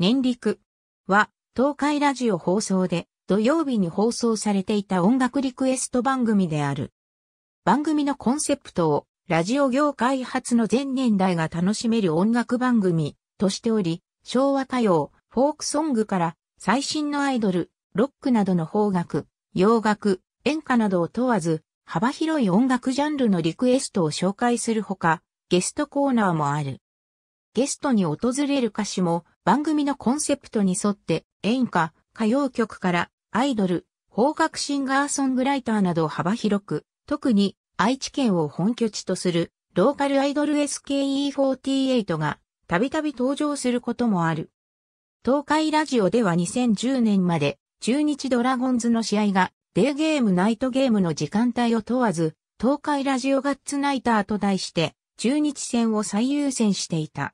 年陸は東海ラジオ放送で土曜日に放送されていた音楽リクエスト番組である。番組のコンセプトをラジオ業界初の前年代が楽しめる音楽番組としており、昭和歌謡、フォークソングから最新のアイドル、ロックなどの邦楽、洋楽、演歌などを問わず、幅広い音楽ジャンルのリクエストを紹介するほか、ゲストコーナーもある。ゲストに訪れる歌詞も番組のコンセプトに沿って演歌、歌謡曲からアイドル、邦楽シンガーソングライターなど幅広く、特に愛知県を本拠地とするローカルアイドル SKE48 がたびたび登場することもある。東海ラジオでは2010年まで中日ドラゴンズの試合がデーゲームナイトゲームの時間帯を問わず東海ラジオガッツナイターと題して中日戦を最優先していた。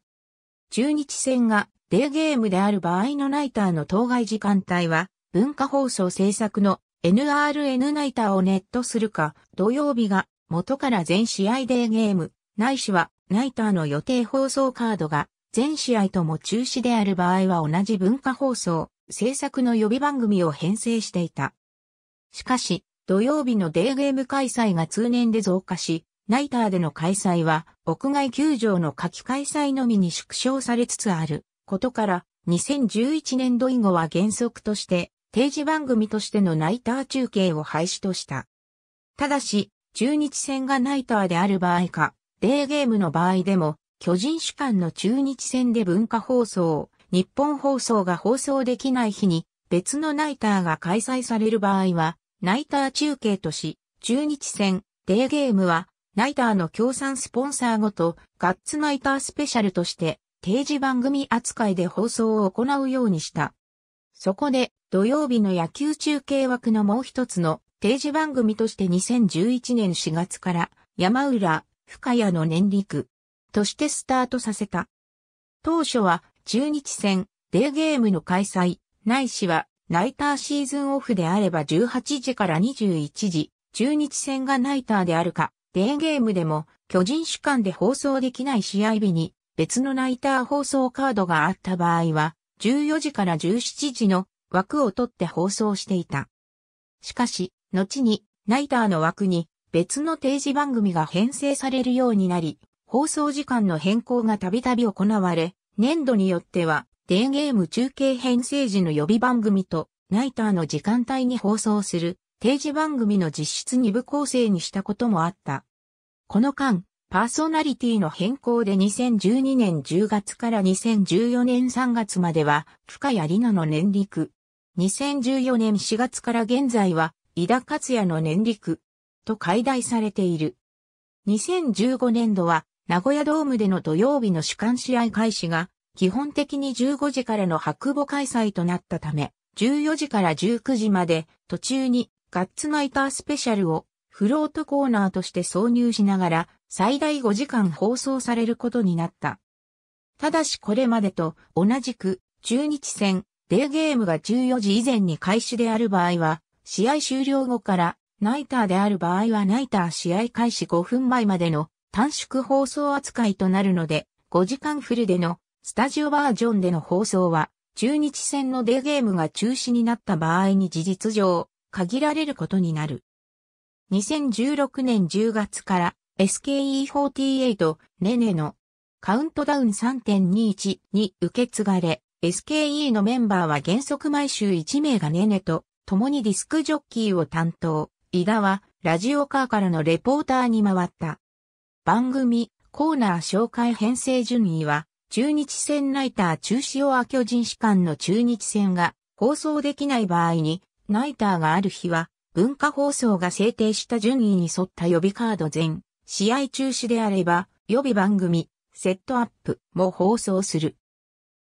中日戦がデーゲームである場合のナイターの当該時間帯は、文化放送制作の NRN ナイターをネットするか、土曜日が元から全試合デーゲーム、ないしはナイターの予定放送カードが全試合とも中止である場合は同じ文化放送、制作の予備番組を編成していた。しかし、土曜日のデーゲーム開催が通年で増加し、ナイターでの開催は屋外球場の夏季開催のみに縮小されつつある。ことから、2011年度以後は原則として、定時番組としてのナイター中継を廃止とした。ただし、中日戦がナイターである場合か、デーゲームの場合でも、巨人主観の中日戦で文化放送、日本放送が放送できない日に、別のナイターが開催される場合は、ナイター中継とし、中日戦、デーゲームは、ナイターの協賛スポンサーごと、ガッツナイタースペシャルとして、定時番組扱いで放送を行うようにした。そこで、土曜日の野球中継枠のもう一つの定時番組として2011年4月から山浦、深谷の年陸としてスタートさせた。当初は中日戦、デーゲームの開催、ないしはナイターシーズンオフであれば18時から21時、中日戦がナイターであるか、デーゲームでも巨人主観で放送できない試合日に別のナイター放送カードがあった場合は、14時から17時の枠を取って放送していた。しかし、後に、ナイターの枠に別の定時番組が編成されるようになり、放送時間の変更がたびたび行われ、年度によっては、デーゲーム中継編成時の予備番組と、ナイターの時間帯に放送する定時番組の実質2部構成にしたこともあった。この間、パーソナリティの変更で2012年10月から2014年3月までは、深谷里奈の年陸。2014年4月から現在は、井田克也の年陸。と解題されている。2015年度は、名古屋ドームでの土曜日の主観試合開始が、基本的に15時からの白母開催となったため、14時から19時まで、途中に、ガッツナイタースペシャルを、フロートコーナーとして挿入しながら、最大5時間放送されることになった。ただしこれまでと同じく中日戦、デーゲームが14時以前に開始である場合は、試合終了後からナイターである場合はナイター試合開始5分前までの短縮放送扱いとなるので、5時間フルでのスタジオバージョンでの放送は、中日戦のデーゲームが中止になった場合に事実上、限られることになる。2016年10月から SKE48 ネネのカウントダウン3.21に受け継がれ、SKE のメンバーは原則毎週1名がネネと共にディスクジョッキーを担当、伊田はラジオカーからのレポーターに回った。番組コーナー紹介編成順位は、中日戦ナイター中止を巨人士官の中日戦が放送できない場合に、ナイターがある日は、文化放送が制定した順位に沿った予備カード全試合中止であれば、予備番組、セットアップも放送する。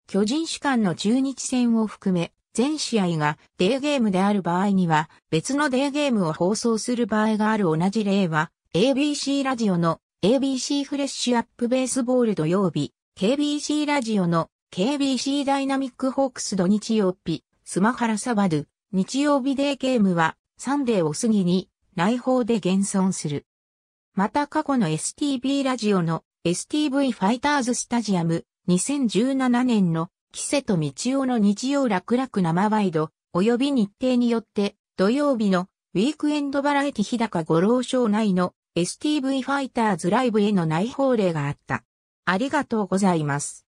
巨人主観の中日戦を含め、全試合がデーゲームである場合には、別のデーゲームを放送する場合がある同じ例は、ABC ラジオの ABC フレッシュアップベースボール土曜日、KBC ラジオの KBC ダイナミックホークス土日曜日、スマハラサバド日曜日デーゲームは、サンデーを過ぎに、内包で現存する。また過去の STB ラジオの STV ファイターズスタジアム2017年のキセと道夫の日曜楽楽生ワイド及び日程によって土曜日のウィークエンドバラエティ日高五郎賞内の STV ファイターズライブへの内包例があった。ありがとうございます。